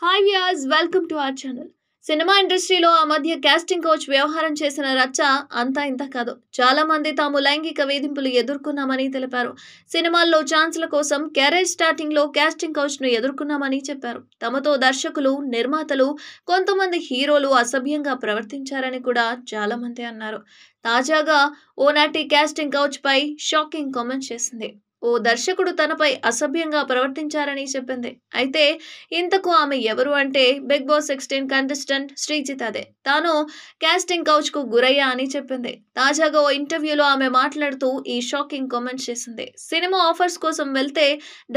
hi viewers welcome to our channel cinema ఇండస్ట్రీలో ఆ మధ్య క్యాస్టింగ్ కోచ్ వ్యవహారం చేసిన రచ్చ అంతా ఇంత కాదు చాలామంది తాము లైంగిక వేధింపులు ఎదుర్కొన్నామని తెలిపారు సినిమాల్లో ఛాన్స్ల కోసం కెరీర్ స్టార్టింగ్లో క్యాస్టింగ్ కోచ్ను ఎదుర్కొన్నామని చెప్పారు తమతో దర్శకులు నిర్మాతలు కొంతమంది హీరోలు అసభ్యంగా ప్రవర్తించారని కూడా చాలామంది అన్నారు తాజాగా ఓనాటి కౌచ్ పై షాకింగ్ కామెంట్ చేసింది ఓ దర్శకుడు తనపై అసభ్యంగా ప్రవర్తించారని చెప్పింది అయితే ఇంతకు ఆమె ఎవరు అంటే బిగ్ బాస్ సిక్స్టీన్ కంటెస్టెంట్ శ్రీజితదే తాను కౌచ్ కౌచ్కు గురయ్యా అని చెప్పింది తాజాగా ఓ ఇంటర్వ్యూలో ఆమె మాట్లాడుతూ ఈ షాకింగ్ కామెంట్స్ చేసింది సినిమా ఆఫర్స్ కోసం వెళ్తే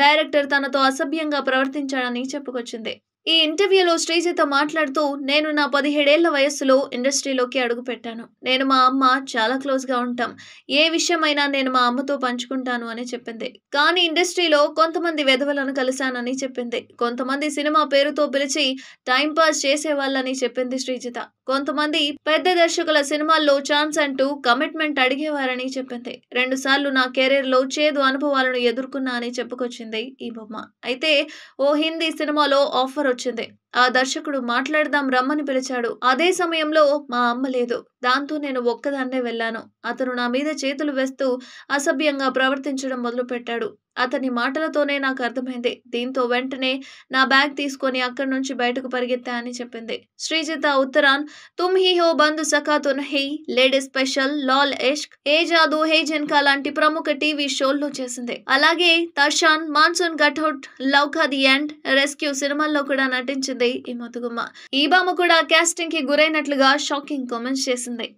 డైరెక్టర్ తనతో అసభ్యంగా ప్రవర్తించాడని చెప్పుకొచ్చింది ఈ ఇంటర్వ్యూలో శ్రీజిత మాట్లాడుతూ నేను నా పదిహేడేళ్ల వయస్సులో ఇండస్ట్రీలోకి అడుగుపెట్టాను నేను మా అమ్మ చాలా క్లోజ్గా ఉంటాం ఏ విషయమైనా నేను మా అమ్మతో పంచుకుంటాను అని చెప్పింది కానీ ఇండస్ట్రీలో కొంతమంది వెధవలను కలిశానని చెప్పింది కొంతమంది సినిమా పేరుతో పిలిచి టైంపాస్ చేసేవాళ్ళని చెప్పింది శ్రీజిత కొంతమంది పెద్ద దర్శకుల సినిమాల్లో ఛాన్స్ అంటూ కమిట్మెంట్ అడిగేవారని చెప్పింది రెండుసార్లు నా కెరీర్లో చేదు అనుభవాలను ఎదుర్కొన్నా అని చెప్పుకొచ్చింది ఈ బొమ్మ అయితే ఓ హిందీ సినిమాలో ఆఫర్ వచ్చింది ఆ దర్శకుడు మాట్లాడదాం రమ్మని పిలిచాడు అదే సమయంలో మా అమ్మ లేదు దాంతో నేను ఒక్కదాన్నే వెళ్ళాను అతను నా మీద చేతులు వేస్తూ అసభ్యంగా ప్రవర్తించడం మొదలుపెట్టాడు అతని మాటలతోనే నాకు అర్థమైంది దీంతో వెంటనే నా బ్యాగ్ తీసుకొని అక్కడి నుంచి బయటకు పరిగెత్తా అని చెప్పింది శ్రీజిత ఉత్తరాన్ తుమ్ హీ హో బంధు సఖాతున్ తున్ లేడీ స్పెషల్ లాల్ ఎష్క్ ఏ జాదు హే జెన్కా లాంటి ప్రముఖ టీవీ షోల్లో చేసింది అలాగే తర్షాన్ మాన్సూన్ లవ్ లౌకా ది ఎండ్ రెస్క్యూ సినిమాల్లో కూడా నటించింది ఈ ముతుగుమ్మ ఈ బామ్మ కూడా కాస్టింగ్ కి గురైనట్లుగా షాకింగ్ కామెంట్స్ చేసింది that